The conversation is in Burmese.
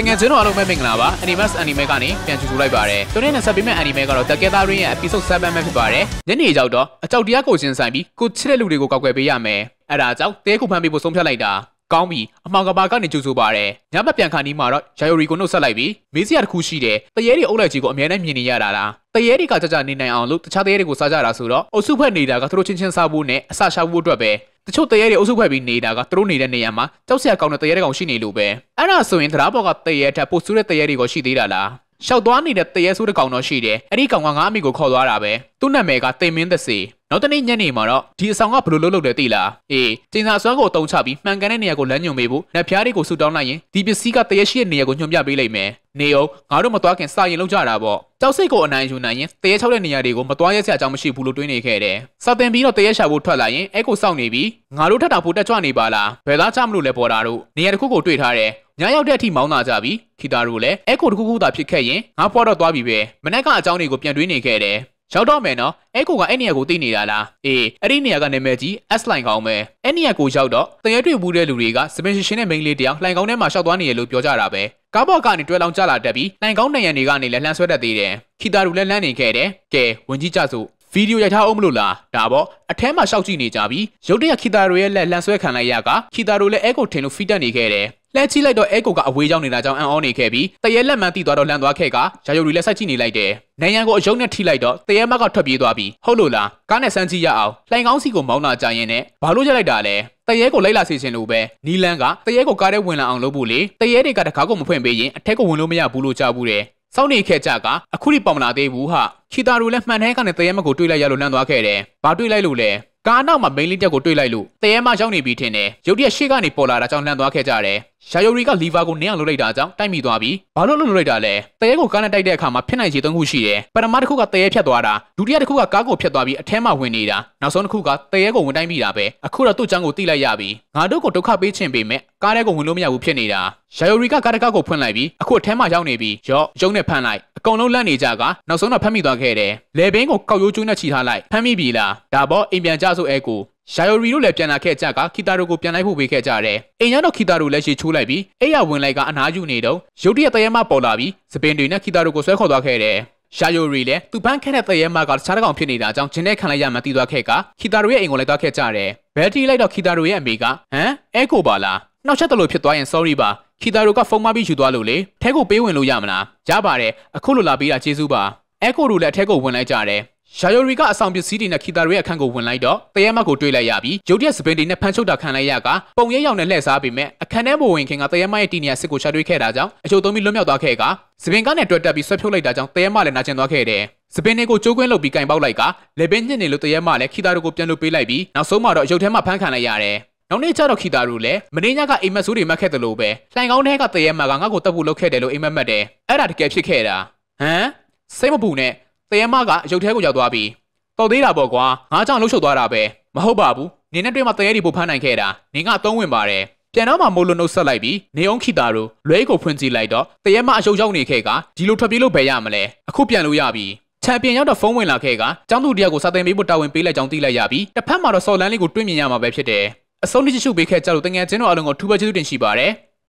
တကယ်ချင်းတို့အားလုံးပဲမင်္ဂလာပါ Animax Anime ကနေပြန်ကြည့်လိုက်ပါတယ်။ဒီနေ့နဲ့ဆက်ပေးမယ့် Anime ကတော့ Takeda Rin ရဲ့ Episode 7ပဲဖြစ်ပါတယ်။ညနေရောက်တော့အကြောက်တရားကိုရှင်ဆိုင်ပြီးကိုချစ်တဲ့လူတွေကိုကောက်ွယ်ပေးရမယ်။အဲဒါကြောင့်တဲခုဖမ်းပြီးပို့ဆုံးဖြတ်လိုက်တာ။ကောင်းပြီအမှောင်ကပါကနေကြိုဆိုပါတယ်။ညမပြန်ခါနီးမှာတော့ယာယိုရီကိုနှုတ်ဆက်လိုက်ပြီးမေးစရာတစ်ခုရှိတယ်။တရေတွေအုပ်လိုက်ကြီးကိုအများနဲ့မြင်နေရတာလား။တရေတွေကကြကြနေနိုင်အောင်လို့တခြားတရေတွေကိုစားကြတာဆိုတော့အုပ်စုဖက်နေတာကသူတို့ချင်းချင်းစားဖို့နဲ့အစာရှာဖို့အတွက်ပဲ။တချို့တရေတွေအုပ်စုဖွဲ့ပြီးနေတာကသူတို့နေတဲ့နေရာမှာကြောက်စရာကောင်းတဲ့တရေတွေကောင်ရှိနေလို့ပဲအဲ့ဒါဆိုရင်တရားပေါ်ကတရေထက်ပိုဆိုးတဲ့တရေတွေကိုရှိသေးတာလားရှောက်သွားနေတဲ့တရေဆိုးတဲ့ကောင်တော့ရှိတယ်အဲ့ဒီကောင်ကငါ့အမိကိုခေါ်သွားတာပဲသူ့နာမည်ကတင်မင်းသစီနောက်တနေ့ညနေမှာတော့ဒီအဆောင်ကဘယ်လိုလုပ်လုပ်လဲသိလားအေးစင်စာစွမ်းကိုတုံးချပြီးမှန်ကန်တဲ့နေရာကိုလမ်းညွှန်ပေးဖို့လက်ဖျားတွေကိုဆူတောင်းလိုက်ရင်ဒီပစ္စည်းကတရရှိတဲ့နေရာကိုညွှန်ပြပေးလိုက်မယ်နေအောင်ငါတို့မသွားခင်စာရင်လောက်ကြတာပေါ့ကြောက်စိတ်ကိုအနိုင်ယူနိုင်ရင်တရေချောက်တဲ့နေရာတွေကိုမသွားရစရာအကြောင်းမရှိဘူးလို့တွေးနေခဲ့တယ်။စာတင်ပြီးတော့တရေရှာဖို့ထွက်လာရင်အဲ့ကိုစောင့်နေပြီးငါတို့ထပ်တာဖို့တက်ကြွနေပါလားဘယ်သားချမလို့လဲပေါ်တာတို့နေရာတစ်ခုကိုတွေ့ထားတယ်ညရောက်တဲ့အထိမောင်းလာကြပြီးခီတာတို့လည်းအဲ့ကိုတစ်ခုခုသာဖြစ်ခဲ့ရင်ငါပွားတော့သွားပြီပဲမနေ့ကအကြောင်းတွေကိုပြန်တွေးနေခဲ့တယ်ရောက်တော့မယ်နော်အဲကိုကအဲ့နေရာကိုသိနေတာလားအေးအဲ့ဒီနေရာကနာမည်ကြီး S line ကောင်းပဲအဲ့နေရာကိုရောက်တော့တရဲတွေ့ဘူးတဲ့လူတွေကစပင်ရှင်ရှင်နဲ့မိန်းလေးတယောက်လှိုင်ကောင်းထဲမှာရှောက်သွားနေတယ်လို့ပြောကြတာပဲကားပေါ်ကနေတွဲလောင်းကြလာတက်ပြီးလှိုင်ကောင်းနေရန်တွေကနေလည်းလှမ်းဆွဲတတ်သေးတယ်ခီတာလူလည်းလှမ်းနေခဲ့တယ်ကဲဝင်ကြည့်ကြစို့ဗီဒီယိုရိုက်ထားအောင်မလို့လားဒါပေါ့အထဲမှာရှောက်ကြည့်နေကြပြီးရုတ်တရက်ခီတာရိုရဲ့လက်လှန်ဆွဲခံလိုက်ရကခီတာရိုလည်းအဲကိုထင်လို့ဖီတက်နေခဲ့တယ်လှဲချိလိုက်တော့အဲကိုကအဝေးရောက်နေတာကြောင့်အံ့ဩနေခဲ့ပြီးတရဲလက်မှန်တိသွားတော့လန်သွားခဲ့ကရာယုတ်တွေလက်ဆိုင်ကြည့်နေလိုက်တယ်။နိုင်ရန်ကိုအယုံနဲ့ထိလိုက်တော့တရဲမကထွက်ပြေးသွားပြီးဟုတ်လို့လားကားနဲ့ဆန်းကြည့်ရအောင်လှိုင်ကောင်းစီကိုမောင်းလာကြရင်နဲ့ဘာလို့ရက်လိုက်တာလဲတရဲကိုလိုက်လာစီစဉ်လို့ပဲနီလန်ကတရဲကိုကားထဲဝင်လာအောင်လုပ်ဖို့လေတရဲတွေကတကားကိုမဖွင့်ပေးရင်အထက်ကိုဝင်လို့မရဘူးလို့ကြားဘူးတယ်။စောင့်နေခဲ့ကြကအခုထိပေါမလာသေးဘူးဟာခီတာတို့လည်းမှန်တဲ့ကနေတရဲမကိုတွေးလိုက်ရလို့လန်သွားခဲ့တယ်။ဘာတွေးလိုက်လို့လဲကားနောက်မှာမိန်းလေးတက်ကိုတွေ့လိုက်လို့တရဲမရောက်နေပြီထင်တယ်ရုတ်တရက်ရှေ့ကနေပေါ်လာတာကြောင့်လှန်သွားခဲ့ကြတယ်ရှာယိုရီကလီဗာကိုနင်းအောင်လုပ်လိုက်တာကြောင့်တိုက်မိသွားပြီးဘာလို့လုပ်လိုက်တာလဲတရဲကိုကားနဲ့တိုက်တဲ့အခါမှာဖြစ်နိုင်ခြေသုံးခုရှိတယ်ပထမတစ်ခုကတရဲဖြတ်သွားတာဒုတိယတစ်ခုကကားကိုဖြတ်သွားပြီးအထဲမှာဝင်နေတာနောက်ဆုံးတစ်ခုကတရဲကိုဝင်တိုက်မိတာပဲအခုတော့သူ့ချမ်းကိုတိလိုက်ရပြီငါတို့ကိုဒုက္ခပေးခြင်းပေမဲ့ကားထဲကိုဝင်လို့မရဘူးဖြစ်နေတာရှာယိုရီကကားတကောက်ကိုဖွင့်လိုက်ပြီးအခုအထဲမှာရောက်နေပြီးရော့ရုံနဲ့ဖမ်းလိုက်အကုန်လုံးလန့်နေကြကနောက်ဆုံးတော့ဖမ်းမိသွားခဲ့တယ်လေဘင်းကိုကောက်ရိုးကျူးနဲ့ချီထားလိုက်ဖမ်းမိပြီလားဒါပေါ့အိမ်ပြန်ကြဆိုအဲကိုယာယိုရီတို့လည်းပြန်လာခဲ့ကြကခီတာတို့ကိုပြန်လိုက်ဖို့ပေးခဲ့ကြတယ်။အိမ်ရောက်တော့ခီတာတို့လည်းရေချိုးလိုက်ပြီးအိယာဝင်လိုက်ကအနားယူနေတော့ရုတ်တရက်တရဲမပေါ်လာပြီးစပင်တွေနဲ့ခီတာတို့ကိုဆွဲခေါ်သွားခဲ့တယ်။ရှာယိုရီလည်းသူပန်းခက်တဲ့တရဲမကတခြားတစ်ကောင်ဖြစ်နေတာကြောင့်ဂျင်းနဲ့ခံလိုက်ရမှသိသွားခဲ့ကခီတာရိုရဲ့အိမ်ကိုလိုက်သွားခဲ့ကြတယ်။ဘယ်တီလိုက်တော့ခီတာရိုရဲ့အမေကဟမ်အဲကိုပါလားနှောက်ချက်တလို့ဖြစ်သွားရင် sorry ပါခီတာရိုကဖုန်းမပြီးယူသွားလို့လေထဲကိုပေးဝင်လို့ရမလားရပါတယ်အခုလိုလာပေးတာကျေးဇူးပါအဲကိုတို့လည်းအထက်ကိုဝင်လိုက်ကြတယ်ရှာယိုရီကအဆောင်ပစ္စည်းတွေနဲ့ခီတာတွေရဲ့အခန်းကိုဝင်လိုက်တော့တရဲမတ်ကိုတွေ့လိုက်ရပြီးရုတ်တရက်စပင်တွေနဲ့ဖမ်းချုပ်တာခံလိုက်ရကပုံရဲရောက်နဲ့လှည့်စားပြီးမဲ့အခန်းထဲမှာဝင်ခင်ကတရဲမတ်ရဲ့တီနီယာစစ်ကိုရှာတွေ့ခဲ့တာကြောင့်အချုပ်သုံးပြီးလွတ်မြောက်သွားခဲ့ကစပင်ကနဲ့တွေ့တက်ပြီးဆွဲဖြုတ်လိုက်တာကြောင့်တရဲမတ်လည်းနာကျင်သွားခဲ့တယ်။စပင်တွေကိုကျိုးကွင်းလုပ်ပြီးကင်ပေါက်လိုက်ကလေပင်ညစ်နေလို့တရဲမတ်လည်းခီတာတွေကိုပြန်လွတ်ပေးလိုက်ပြီးနောက်ဆုံးမှာတော့အချုပ်ထဲမှာဖမ်းခံလိုက်ရတယ်။နောက်နေ့ကျတော့ခီတာတို့လည်းမင်းညကအိမ်မက်ဆိုးတွေမက်ခဲ့တယ်လို့ပဲလှိုင်ကောင်းထဲကတရဲမတ်ကငါ့ကိုတပ်ဖို့လုပ်ခဲ့တယ်လို့အိမ်မက်မက်တယ်။အဲ့ဒါတကယ်ဖြစ်ခဲ့တာ။ဟမ်စိတ်မပူနဲ့တရဲမကရုပ်ထဲကိုရောက်သွားပြီးတောက်သေးတာပေါ့ကွာငါကြောင့်လှုပ်ရှုပ်သွားတာပဲမဟုတ်ပါဘူးနင်းနဲ့တွေ့မှတရဲဒီပိုဖမ်းနိုင်ခဲ့တာနင်းကအသုံးဝင်ပါတယ်ပြန်တော့မှမိုးလုံးနှုတ်ဆက်လိုက်ပြီးနေအောင်ခိတာတို့လွဲကိုဖွင့်ကြည့်လိုက်တော့တရဲမအယုတ်ရောက်နေခဲ့ကဒီလိုထွက်ပြေးလို့ဘယ်ရမလဲအခုပြန်လို့ရပြီချန်ပီယံရောက်တော့ဖုန်းဝင်လာခဲ့ကចောင်းသူတယောက်ကိုစာသင်ပေးဖို့တာဝန်ပေးလိုက်ကြောင်းသိလိုက်ရပြီးတစ်ဖက်မှာတော့ဆော်လန်းလေးကိုတွေ့မြင်ရမှာပဲဖြစ်တယ်အဆုံးထိချစ်ရှုပေးခဲ့ကြလို့တငယ်ချင်းတို့အလုံးကိုထူးပဲကျေးဇူးတင်ရှိပါတယ်